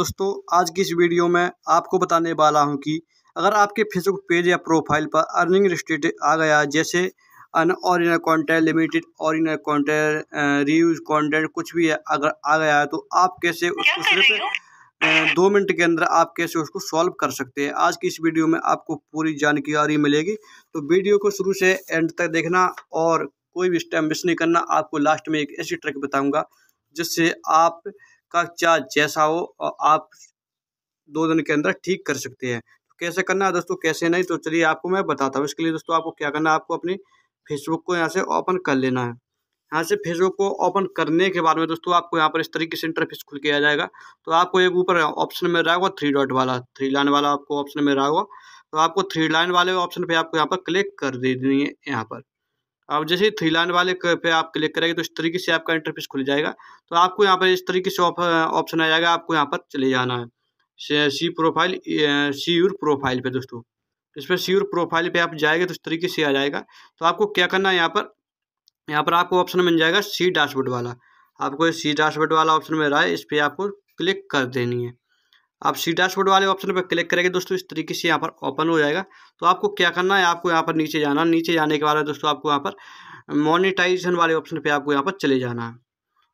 दोस्तों आज की इस वीडियो में आपको बताने वाला हूं कि अगर आपके फेसबुक पेज या प्रोफाइल पर अर्निंग रिस्ट्रिक्ट आ गया जैसे अन इनर content limited original content reviews content कुछ भी है अगर आ गया है तो आप कैसे उसको सिर्फ दो मिनट के अंदर आप कैसे उसको सॉल्व कर सकते हैं आज की इस वीडियो में आपको पूरी जानकारी मिलेगी तो वीडियो को शुरू से एंड तक देखना और कोई भी स्टेप मिस नहीं करना आपको लास्ट में एक ऐसी ट्रिक बताऊंगा जिससे आप का चार्ज जैसा हो और आप दो दिन के अंदर ठीक कर सकते हैं तो कैसे करना है दोस्तों कैसे नहीं तो चलिए आपको मैं बताता हूँ इसके लिए दोस्तों आपको क्या करना है आपको अपनी फेसबुक को यहाँ से ओपन कर लेना है यहाँ से फेसबुक को ओपन करने के बाद में दोस्तों आपको यहाँ पर इस तरीके से इंटरफेस खुल के आ जाएगा तो आपको एक ऊपर ऑप्शन में होगा थ्री डॉट वाला थ्री लाइन वाला आपको ऑप्शन में होगा तो आपको थ्री लाइन वाले ऑप्शन पे आपको यहाँ पर क्लिक कर दे देनी है यहाँ पर अब जैसे थ्री लाइन वाले पे आप क्लिक करेंगे तो इस तरीके से आपका इंटरफेस खुल जाएगा तो आपको यहाँ पर इस तरीके से ऑप्शन आ जाएगा आपको यहाँ पर चले जाना है see profile see your profile पे दोस्तों इस पर सी यूर प्रोफाइल पे आप जाएंगे तो इस तरीके से आ जाएगा तो आपको क्या करना है यहाँ पर यहाँ पर आपको ऑप्शन मिल जाएगा सी डैशबोर्ड वाला आपको सी डैशबोर्ड वाला ऑप्शन मिल रहा है इस पर आपको क्लिक कर देनी है आप सी डैशबोर्ड वाले ऑप्शन पर क्लिक करेंगे दोस्तों इस तरीके से यहाँ पर ओपन हो जाएगा तो आपको क्या करना है आपको यहाँ पर नीचे जाना नीचे जाने के बाद दोस्तों आपको यहाँ पर मोनिटाइजेशन वाले ऑप्शन पर आपको यहाँ पर चले जाना है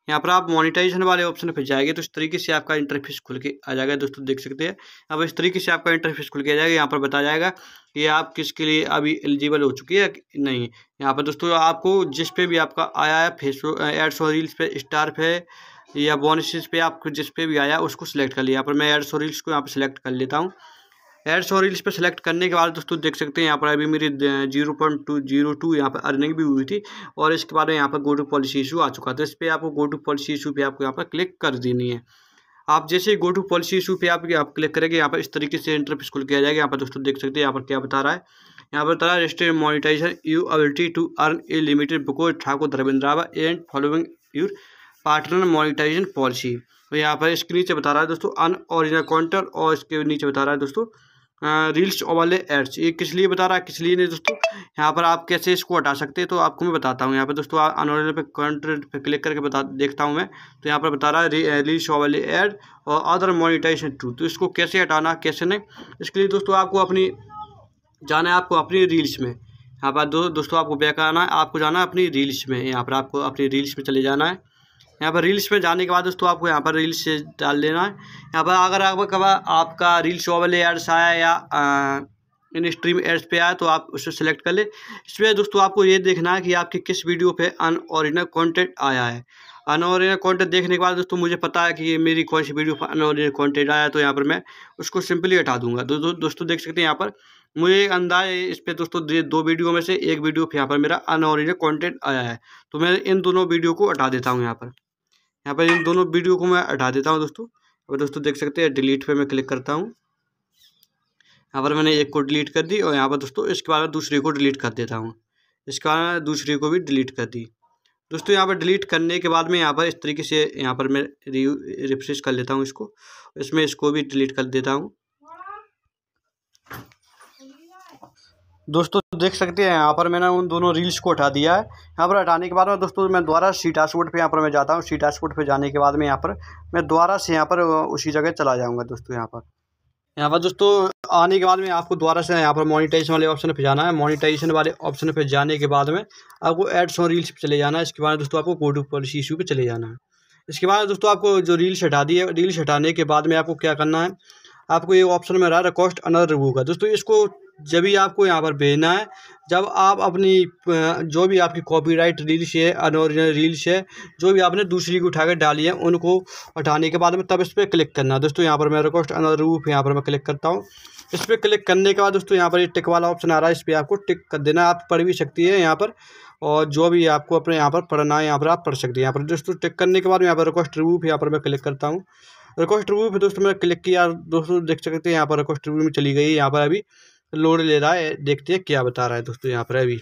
यहाँ पर आप मोनिटाइजेशन वाले ऑप्शन पर जाएंगे तो इस तरीके से आपका इंटरफेस खुल के आ जाएगा दोस्तों देख सकते हैं अब इस तरीके से आपका इंटरफेस खुल के आ जाएगा यहाँ पर बताया जाएगा कि आप किसके लिए अभी एलिजिबल हो चुकी है नहीं यहाँ पर दोस्तों आपको जिस पे भी आपका आया है फेसबुक एड्स और रील्स पे स्टार पे या बोनस पे आप जिस पे भी आया उसको सिलेक्ट कर लिया यहाँ पर मैं एड्स और रील्स को यहाँ पर सिलेक्ट कर लेता हूँ एड्स और रील्स पर सिलेक्ट करने के बाद दोस्तों देख सकते हैं यहाँ पर अभी मेरी zero point two zero two यहाँ पर अर्निंग भी हुई थी और इसके बाद यहाँ पर गो टू पॉलिसी इशू आ चुका था तो इस पर आपको गो टू पॉलिसी इशू पर आपको यहाँ पर क्लिक कर देनी है आप जैसे गो टू पॉलिसी इशू पर आप क्लिक करेंगे यहाँ पर इस तरीके से इंटरफेस खुल किया जाएगा यहाँ पर दोस्तों देख सकते हैं यहाँ पर क्या बता रहा है यहाँ पर बता रहा है register monetizer you ability to earn a limited बुको ठाकुर धर्मेंद्रावा and following your partner monetization policy तो यहाँ पर इसके नीचे बता रहा है दोस्तों अन ऑरिजिनल कॉन्टर और इसके नीचे बता रहा है दोस्तों रील्स वाले एड्स ये किस लिए बता रहा है किस लिए नहीं दोस्तों यहाँ पर आप कैसे इसको हटा सकते हैं तो आपको मैं बताता हूँ यहाँ पर दोस्तों ऑरिजिनल पर काउंटर पर क्लिक करके बता देखता हूँ मैं तो यहाँ पर बता रहा है रील्स वाले एड और अदर मोनिटाइजेशन टू तो इसको कैसे हटाना कैसे नहीं इसके लिए दोस्तों आपको अपनी जाना है आपको अपनी रील्स में यहाँ पर दो, दोस्तों आपको बैक आना है आपको जाना है अपनी रील्स में यहाँ पर आपको अपनी रील्स में चले जाना है यहाँ पर रील्स में जाने के बाद दोस्तों आपको यहाँ पर रील्स डाल देना है यहाँ पर अगर आपका आपका रील्स वाले एड्स आया या इन स्ट्रीम एड्स पे आया तो आप उसे सेलेक्ट कर ले इसमें दोस्तों आपको ये देखना है कि आपके किस वीडियो पे ऑरिजिनल कॉन्टेंट आया है अन ऑरिजिनल कॉन्टेंट देखने के बाद दोस्तों मुझे पता है कि मेरी कौन सी वीडियो पर ऑरिजिनल कॉन्टेंट आया है तो यहाँ पर मैं उसको सिंपली हटा दूंगा दो, दो, दोस्तों देख सकते हैं यहाँ पर मुझे अंदाज इस पर दोस्तों दो वीडियो में से एक वीडियो पर यहाँ पर मेरा अन ऑरिजिनल कॉन्टेंट आया है तो मैं इन दोनों वीडियो को हटा देता हूँ यहाँ पर यहाँ पर इन दोनों वीडियो को मैं हटा देता हूँ दोस्तों अब दोस्तों देख सकते हैं डिलीट पे मैं क्लिक करता हूँ यहाँ पर मैंने एक को डिलीट कर दी और यहाँ पर दोस्तों इसके बाद दूसरे को डिलीट कर देता हूँ इसके बाद दूसरे को भी डिलीट कर दी दोस्तों यहाँ पर डिलीट करने के बाद में यहाँ पर इस तरीके से यहाँ पर मैं रिफ्रेश कर लेता हूँ इसको इसमें इसको भी डिलीट कर देता हूँ दोस्तों देख सकते हैं यहाँ पर मैंने उन दोनों रील्स को हटा दिया है यहाँ पर हटाने के बाद में दोस्तों मैं दोबारा सीटा टास्कपोर्ट पर यहाँ पर मैं जाता हूँ सीटा टास्कपोर्ट पर जाने के बाद में यहाँ पर मैं दोबारा से यहाँ पर उसी जगह चला जाऊँगा दोस्तों यहाँ पर यहाँ पर दोस्तों आने के बाद में आपको दोबारा से यहाँ पर मोनिटाइजेशन वाले ऑप्शन पर जाना है मोनिटाइजेशन वाले ऑप्शन पर जाने के बाद में आपको एड्स और रील्स पर चले जाना है इसके बाद दोस्तों आपको कोड पॉलिसी इशू पर चले जाना है इसके बाद दोस्तों आपको जो रील्स हटा दी है रील्स हटाने के बाद में आपको क्या करना है आपको ये ऑप्शन में रहा है कॉस्ट अनदर रिव्यू का दोस्तों इसको जब भी आपको यहाँ पर भेजना है जब आप अपनी जो भी आपकी कॉपीराइट रील्स है अनओरिजिनल रील्स है जो भी आपने दूसरी को उठाकर डाली है उनको हटाने के बाद में तब इस पर क्लिक करना है दोस्तों यहाँ पर मैं रिक्वेस्ट अनदर रूफ यहाँ पर मैं क्लिक करता हूँ इस पर क्लिक करने के बाद दोस्तों यहाँ पर ये टिक वाला ऑप्शन आ रहा है इस पर आपको टिक कर देना आप पढ़ भी सकती है यहाँ पर और जो भी आपको अपने यहाँ पर पढ़ना है यहाँ पर आप पढ़ सकते हैं यहाँ पर दोस्तों टिक करने के बाद यहाँ पर रिक्वेस्ट रिव्यू यहाँ पर मैं क्लिक करता हूँ रिक्वेस्ट रिव्यू दोस्तों मैंने क्लिक किया दोस्तों देख सकते हैं यहाँ पर रिक्वेस्ट रिव्यू में चली गई है यहाँ पर अभी लोड ले रहा है देखते हैं क्या बता रहा है दोस्तों यहाँ पर अभी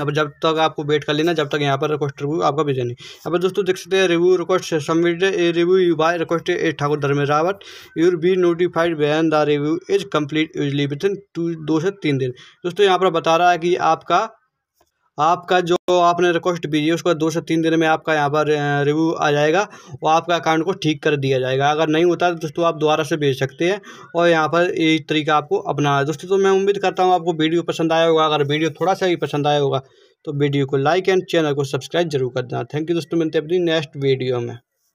अब जब तक आपको वेट कर लेना जब तक यहाँ पर रिक्वेस्ट रिव्यू आपका भेजा नहीं अब दोस्तों देख सकते हैं review request submit a review you by request a Thakur Dharmesh Rawat your be notified when the review is complete usually within two दो से तीन दिन दोस्तों यहाँ पर बता रहा है कि आपका आपका जो आपने रिक्वेस्ट भेजी है उसका दो से तीन दिन में आपका यहाँ पर रिव्यू आ जाएगा और आपका अकाउंट को ठीक कर दिया जाएगा अगर नहीं होता तो दोस्तों आप दोबारा से भेज सकते हैं और यहाँ पर ये तरीका आपको अपना है दोस्तों तो मैं उम्मीद करता हूँ आपको वीडियो पसंद आया होगा अगर वीडियो थोड़ा सा भी पसंद आया होगा तो वीडियो को लाइक एंड चैनल को सब्सक्राइब जरूर कर देना थैंक यू दोस्तों मिलते अपनी नेक्स्ट वीडियो में